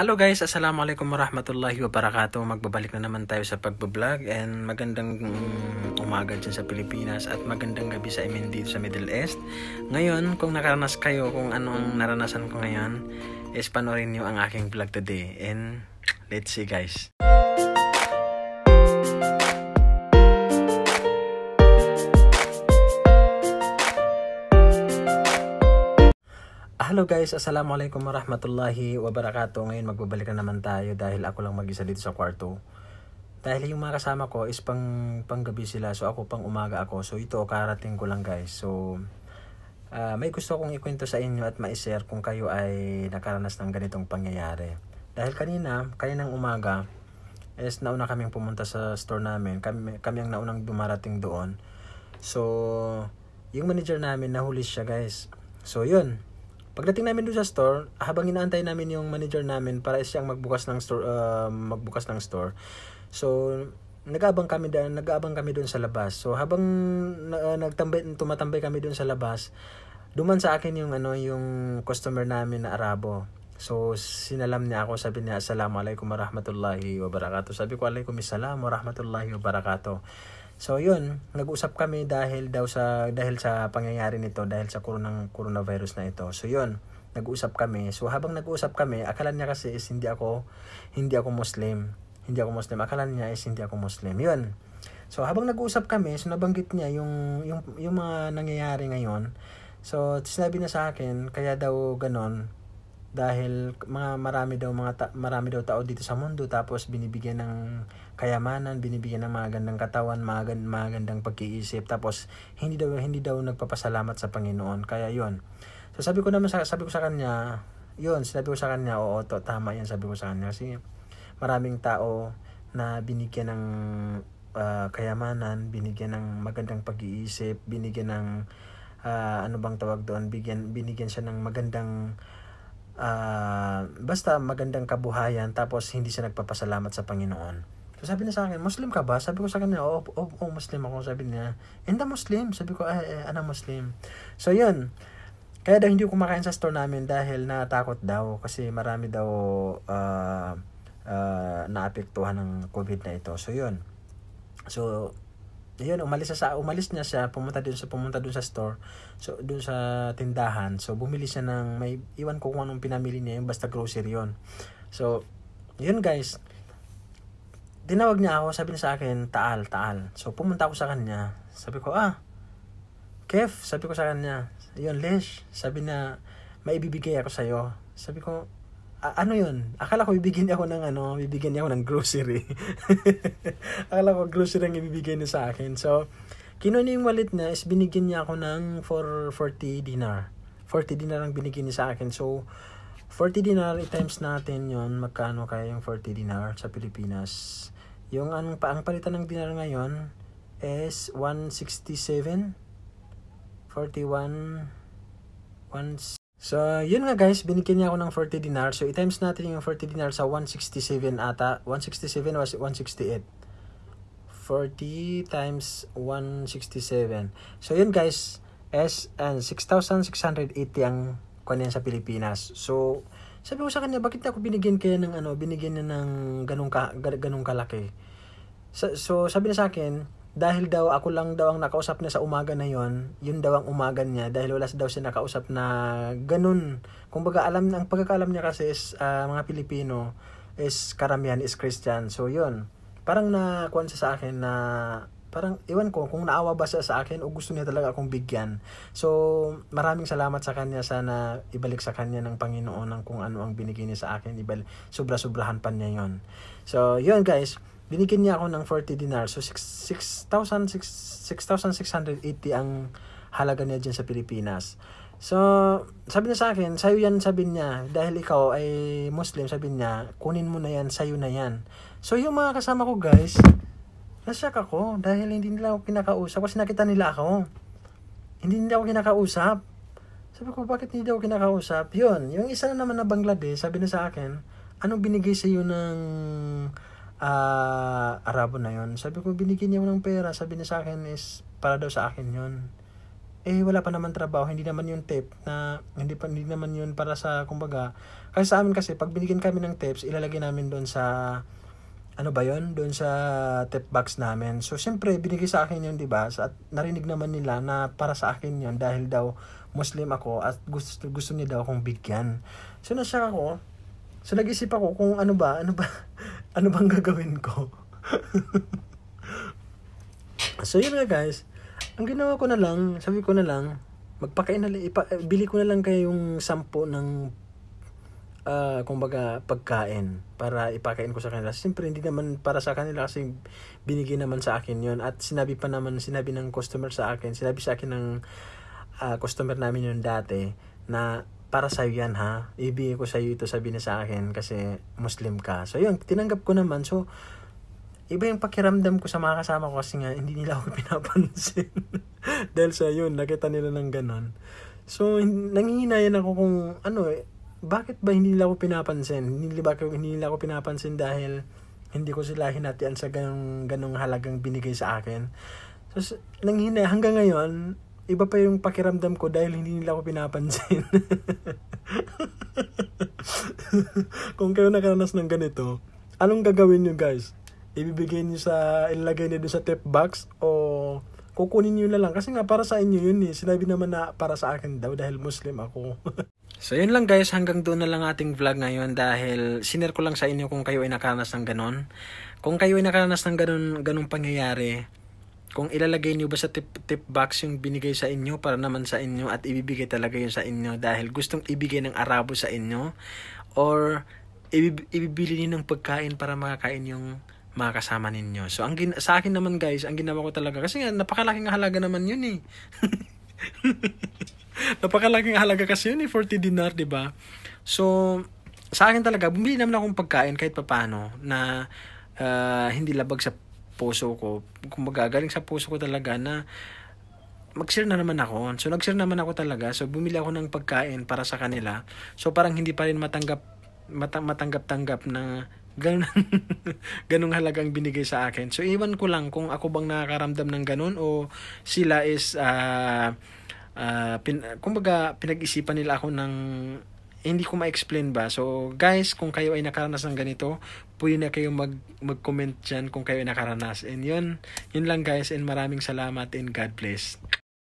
Hello guys, Assalamualaikum warahmatullahi wabarakatuh. Magbabalik na naman tayo sa pagbablog and magandang mm, umaga dyan sa Pilipinas at magandang gabi sa amin sa Middle East. Ngayon, kung nakaranas kayo kung ano ang naranasan ko ngayon, is panorin nyo ang aking vlog today and let's see guys. Hello guys, Assalamualaikum warahmatullahi wabarakatuh. Ngayon magbabalik na naman tayo dahil ako lang mag-isa dito sa kwarto. Dahil yung mga kasama ko is pang gabi sila, so ako pang umaga ako. So ito karating ko lang guys. So uh, may gusto akong ikwento sa inyo at ma-share kung kayo ay nakaranas ng ganitong pangyayari. Dahil kanina, kaninang umaga is nauna kaming pumunta sa store namin. Kami, kami ang naunang dumarating doon. So yung manager namin nahuli siya guys. So yun, Pagdating namin doon sa store, habang inaantay namin yung manager namin para siyang magbukas ng store uh, magbukas ng store. So nag-aabang kami doon, nag-aabang kami doon sa labas. So habang uh, nagtambay tumatambay kami doon sa labas, duman sa akin yung ano yung customer namin na Arabo. So sinalam niya ako, sabi niya, "Assalamu alaikum warahmatullahi wabarakatuh." Sabi ko, "Alaikum assalam warahmatullahi wabarakatuh." So yun, nag-usap kami dahil daw sa dahil sa pangyayari nito dahil sa corona coronavirus na ito. So yun, nag-usap kami. So habang nag-usap kami, akala niya kasi is hindi ako hindi ako Muslim. Hindi ako Muslim. Akala niya is hindi ako Muslim. Yun. So habang nag-usap kami, so nabanggit niya yung yung yung mga nangyayari ngayon. So sinabi na sa akin, kaya daw ganon dahil mga marami daw mga ta- marami daw tao dito sa mundo tapos binibigyan ng kayamanan, binibigyan ng mga gandang katawan, mga, gand- mga gandang pag-iisip tapos hindi daw hindi daw nagpapasalamat sa Panginoon. Kaya 'yon. So sabi ko naman sa sabi ko sa kanya, 'yon, sinabi ko sa kanya, oo, to, tama 'yan sabi ko sa kanya kasi maraming tao na binigyan ng uh, kayamanan, binigyan ng magandang pag-iisip, binigyan ng uh, ano bang tawag doon, bigyan binigyan siya ng magandang uh, basta magandang kabuhayan tapos hindi siya nagpapasalamat sa Panginoon. So sabi niya sa akin, Muslim ka ba? Sabi ko sa kanya, oo, oh, oh, oh, Muslim ako. Sabi niya, and Muslim. Sabi ko, ah, eh, ano Muslim? So yun, kaya daw hindi ko kumakain sa store namin dahil natakot daw kasi marami daw uh, uh, naapektuhan ng COVID na ito. So yun, so ayun, umalis sa umalis niya siya, pumunta dun sa pumunta dun sa store. So dun sa tindahan. So bumili siya ng may iwan ko kung anong pinamili niya, yung basta grocery 'yon. So yun guys. Tinawag niya ako, sabi niya sa akin, "Taal, Taal." So pumunta ako sa kanya. Sabi ko, "Ah, Kef," sabi ko sa kanya. "Yun, Lesh," sabi na "May ibibigay ako sa iyo." Sabi ko, A- ano yun? Akala ko bibigyan niya ako ng ano, bibigyan niya ako ng grocery. Akala ko grocery ang ibibigay niya sa akin. So, kinuha niya yung wallet niya is binigyan niya ako ng for 40 dinar. 40 dinar ang binigyan niya sa akin. So, 40 dinar times natin yon magkano kaya yung 40 dinar sa Pilipinas. Yung ang, ang palitan ng dinar ngayon is 167 41 1 So, yun nga guys, binigyan niya ako ng 40 dinar. So, i-times natin yung 40 dinar sa 167 ata. 167 was 168. 40 times 167. So, yun guys, S and 6,680 ang kanyan sa Pilipinas. So, sabi ko sa kanya, bakit ako binigyan kaya ng ano, binigyan niya ng ganung ka, ganong kalaki? So, so, sabi niya sa akin, dahil daw ako lang daw ang nakausap niya sa umaga na yon, yun daw ang umaga niya dahil wala daw siya nakausap na ganun. Kung baga alam, ang pagkakaalam niya kasi is uh, mga Pilipino is karamihan is Christian. So yun, parang nakuha siya sa akin na parang iwan ko kung naawa ba siya sa akin o gusto niya talaga akong bigyan. So maraming salamat sa kanya sana ibalik sa kanya ng Panginoon ang kung ano ang binigay niya sa akin. ibalik sobra-sobrahan pa niya yon. So yun guys, binigyan niya ako ng 40 dinar. So, 6,680 ang halaga niya dyan sa Pilipinas. So, sabi niya sa akin, sa'yo yan sabi niya, dahil ikaw ay Muslim, sabi niya, kunin mo na yan, sa'yo na yan. So, yung mga kasama ko guys, nasyak ako dahil hindi nila ako kinakausap kasi nakita nila ako. Hindi nila ako kinakausap. Sabi ko, bakit hindi ako kinakausap? Yun, yung isa na naman na Bangladesh, sabi niya sa akin, anong binigay sa'yo ng uh, Arabo na yon. Sabi ko, binigyan niya mo ng pera. Sabi niya sa akin is, para daw sa akin yon. Eh, wala pa naman trabaho. Hindi naman yung tip na, hindi, pa, hindi naman yun para sa, kumbaga. Kasi sa amin kasi, pag binigyan kami ng tips, ilalagay namin doon sa, ano ba yon doon sa tip box namin. So, syempre, binigay sa akin yun, di ba? At narinig naman nila na para sa akin yon dahil daw Muslim ako at gusto, gusto niya daw akong bigyan. So, nasya ako. So, nag-isip ako kung ano ba, ano ba, ano bang gagawin ko? so yun nga guys, ang ginawa ko na lang, sabi ko na lang, magpakain na lang, ipa, bili ko na lang kayo yung sampo ng uh, kumbaga pagkain para ipakain ko sa kanila. Siyempre hindi naman para sa kanila kasi binigay naman sa akin yon at sinabi pa naman sinabi ng customer sa akin, sinabi sa akin ng uh, customer namin yon dati na para sa yan ha. Ibigay ko sa iyo ito sabi niya sa akin kasi Muslim ka. So yun, tinanggap ko naman. So iba yung pakiramdam ko sa mga kasama ko kasi nga hindi nila ako pinapansin. Dahil sa yun, nakita nila ng ganon. So nangihinayan ako kung ano, eh, bakit ba hindi nila ako pinapansin? Hindi, bakit hindi nila ako pinapansin dahil hindi ko sila hinatian sa ganong, ganong halagang binigay sa akin. So, nanghina, hanggang ngayon, iba pa yung pakiramdam ko dahil hindi nila ako pinapansin. Kung kayo nakaranas ng ganito, anong gagawin nyo guys? Ibibigay nyo sa, ilagay nyo sa tip box o kukunin nyo na lang? Kasi nga para sa inyo yun eh. Sinabi naman na para sa akin daw dahil Muslim ako. so yun lang guys, hanggang doon na lang ating vlog ngayon dahil sinare ko lang sa inyo kung kayo ay nakaranas ng ganon. Kung kayo ay nakaranas ng ganon, ganong pangyayari, kung ilalagay niyo ba sa tip, tip box yung binigay sa inyo para naman sa inyo at ibibigay talaga yun sa inyo dahil gustong ibigay ng Arabo sa inyo or ibibili niyo ng pagkain para makakain yung mga kasama ninyo. So ang gin- sa akin naman guys, ang ginawa ko talaga kasi nga napakalaking halaga naman yun eh. napakalaking halaga kasi yun eh 40 dinar, 'di ba? So sa akin talaga bumili naman akong pagkain kahit papaano na uh, hindi labag sa puso ko, kung magagaling sa puso ko talaga na mag-share na naman ako. So, nag-share naman ako talaga. So, bumili ako ng pagkain para sa kanila. So, parang hindi pa rin matanggap, mata- matanggap-tanggap na ganun, ganung halagang binigay sa akin. So, iwan ko lang kung ako bang nakakaramdam ng ganun o sila is, uh, uh, pin, kumbaga, pinag-isipan nila ako ng hindi ko ma-explain ba. So, guys, kung kayo ay nakaranas ng ganito, pwede na kayo mag, mag-comment dyan kung kayo ay nakaranas. And yun, yun lang guys, and maraming salamat and God bless.